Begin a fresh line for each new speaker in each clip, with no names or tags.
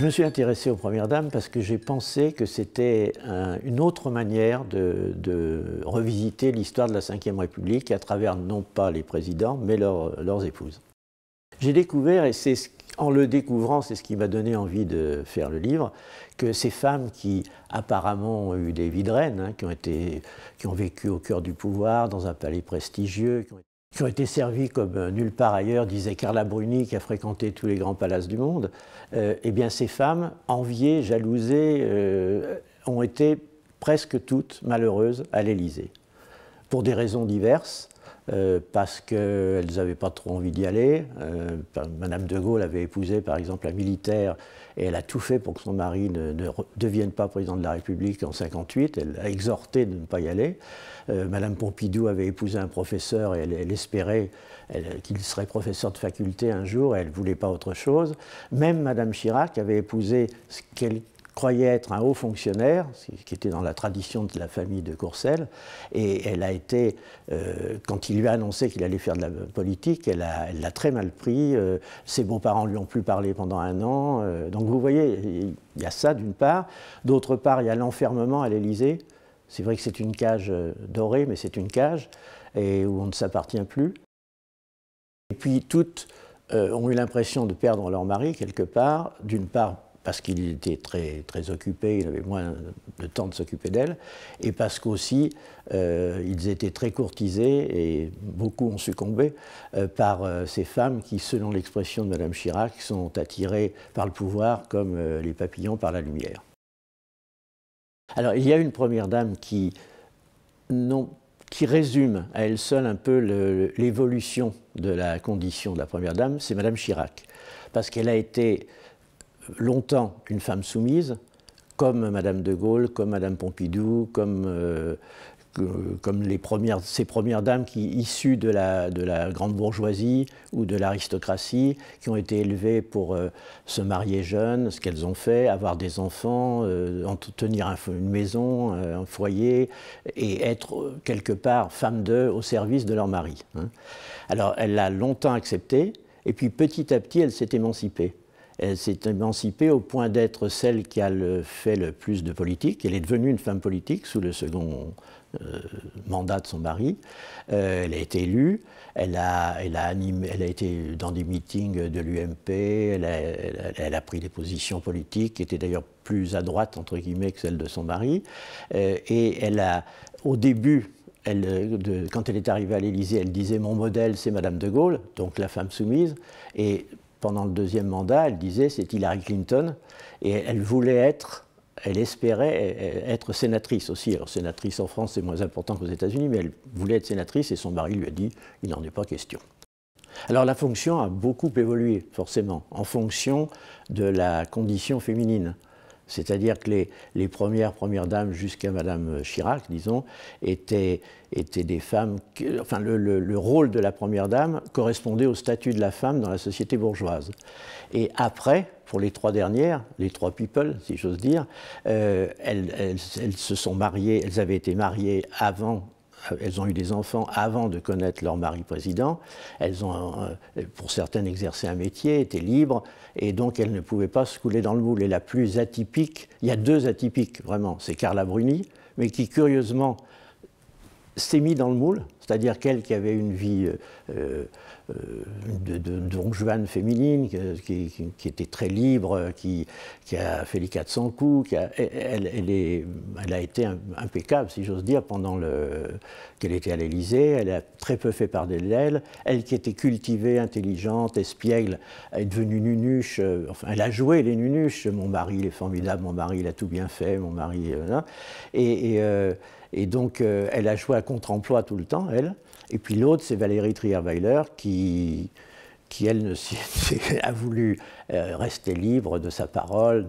Je me suis intéressé aux Premières Dames parce que j'ai pensé que c'était une autre manière de, revisiter l'histoire de la Ve République à travers non pas les présidents, mais leurs épouses. J'ai découvert, et c'est en le découvrant, c'est ce qui m'a donné envie de faire le livre, que ces femmes qui apparemment ont eu des vies de reines, hein, qui, ont été, qui ont vécu au cœur du pouvoir, dans un palais prestigieux, qui qui ont été servies comme euh, nulle part ailleurs, disait Carla Bruni, qui a fréquenté tous les grands palaces du monde, euh, eh bien ces femmes, enviées, jalousées, euh, ont été presque toutes malheureuses à l'Élysée, pour des raisons diverses. Euh, parce qu'elles n'avaient pas trop envie d'y aller. Euh, Madame de Gaulle avait épousé, par exemple, un militaire et elle a tout fait pour que son mari ne, devienne pas président de la République en 1958. Elle a exhorté de ne pas y aller. Euh, Madame Pompidou avait épousé un professeur et elle, espérait qu'il serait professeur de faculté un jour elle ne voulait pas autre chose. Même Madame Chirac avait épousé croyait être un haut fonctionnaire, ce qui était dans la tradition de la famille de Courcelles, et elle a été, euh, quand il lui a annoncé qu'il allait faire de la politique, elle l'a très mal pris, euh, ses beaux-parents lui ont plus parlé pendant un an, euh, donc vous voyez, il y a ça d'une part, d'autre part, il y a l'enfermement à l'Élysée, c'est vrai que c'est une cage dorée, mais c'est une cage, et où on ne s'appartient plus. Et puis toutes ont eu l'impression de perdre leur mari quelque part, d'une part parce qu'il était très, très occupé, il avait moins de temps de s'occuper d'elle, et parce qu'aussi euh, ils étaient très courtisés, et beaucoup ont succombé, euh, par euh, ces femmes qui, selon l'expression de Madame Chirac, sont attirées par le pouvoir comme les papillons par la lumière. Alors il y a une première dame qui, qui résume à elle seule un peu l'évolution de la condition de la première dame, c'est Madame Chirac, parce qu'elle a été longtemps une femme soumise, comme Madame de Gaulle, comme Madame Pompidou, comme, euh, comme les premières, ces premières dames qui, issues de la, de la grande bourgeoisie ou de l'aristocratie, qui ont été élevées pour euh, se marier jeune, ce qu'elles ont fait, avoir des enfants, euh, entretenir une maison, un foyer, et être quelque part femme d'eux au service de leur mari. Hein. Alors elle l'a longtemps accepté, et puis petit à petit elle s'est émancipée elle s'est émancipée au point d'être celle qui a le, fait le plus de politique. Elle est devenue une femme politique sous le second euh, mandat de son mari. Euh, elle a été élue, elle a, elle a, elle a été dans des meetings de l'UMP, elle, a, pris des positions politiques qui étaient d'ailleurs plus à droite, entre guillemets, que celles de son mari. Euh, et elle a, au début, elle, de, quand elle est arrivée à l'Élysée, elle disait Mon modèle, c'est Madame de Gaulle, donc la femme soumise. Et pendant le deuxième mandat, elle disait, c'est Hillary Clinton, et elle voulait être, elle espérait euh, être sénatrice aussi. Alors sénatrice en France, c'est moins important qu'aux États-Unis, mais elle voulait être sénatrice et son mari lui a dit, il n'en est pas question. Alors la fonction a beaucoup évolué, forcément, en fonction de la condition féminine. C'est-à-dire que les, les, premières premières dames jusqu'à Madame Chirac, disons, étaient, étaient des femmes. Que, enfin, le, rôle de la première dame correspondait au statut de la femme dans la société bourgeoise. Et après, pour les trois dernières, les trois people, si j'ose dire, euh, elles se sont mariées, elles avaient été mariées avant elles ont eu des enfants avant de connaître leur mari président. Elles ont, euh, pour certaines, exercé un métier, étaient libres, et donc elles ne pouvaient pas se couler dans le moule. Et la plus atypique, il y a deux atypiques vraiment, c'est Carla Bruni, mais qui curieusement s'est mise dans le moule c'est-à-dire qu'elle qui avait une vie euh, euh, de, de, féminine, qui, était très libre, qui, qui, a fait les 400 coups, qui a, elle, est, elle, a été impeccable, si j'ose dire, pendant qu'elle était à l'Élysée, elle a très peu fait parler d'elle, elle qui était cultivée, intelligente, espiègle, est devenue nunuche, euh, enfin elle a joué les nunuches, mon mari il est formidable, mon mari il a tout bien fait, mon mari... Hein. et, et donc elle a joué à contre-emploi tout le temps, et puis l'autre, c'est Valérie Trierweiler qui, elle a voulu euh, rester libre de sa parole.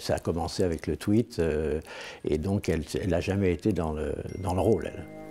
ça a commencé avec le tweet, euh, et donc elle n'a jamais été dans le, dans le rôle. Elle.